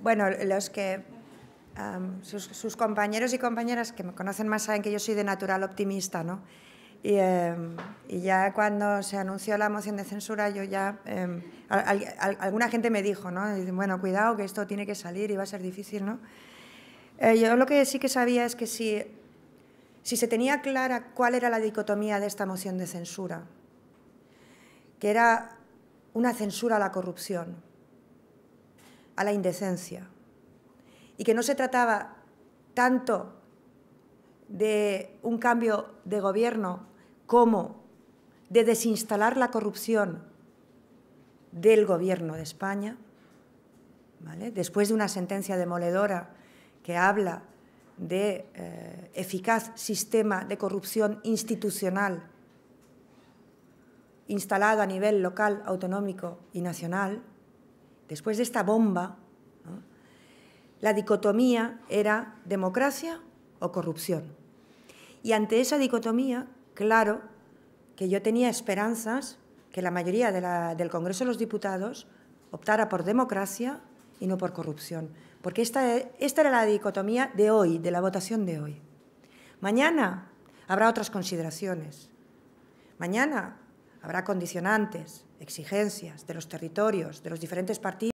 bueno, los que sus, compañeros y compañeras que me conocen más saben que yo soy de natural optimista, ¿no? Y, em, ya cuando se anunció la moción de censura, yo ya em, alguna gente me dijo, ¿no? bueno, cuidado que esto tiene que salir y va a ser difícil, ¿no? Eh, yo lo que sí que sabía es que si se tenía clara cuál era la dicotomía de esta moción de censura, que era una censura a la corrupción a la indecencia. Y que no se trataba tanto de un cambio de gobierno como de desinstalar la corrupción del gobierno de España, después de una sentencia demoledora que habla de eh, eficaz sistema de corrupción institucional instalado a nivel local, autonómico y nacional, después de esta bomba, la dicotomía era democracia o corrupción. Y ante esa dicotomía, claro que yo tenía esperanzas que la mayoría del Congreso de los Diputados optara por democracia y no por corrupción, porque esta, esta era la dicotomía de hoy, de la votación de hoy. Mañana habrá otras consideraciones. Mañana Habrá condicionantes, exigencias de los territorios, de los diferentes partidos.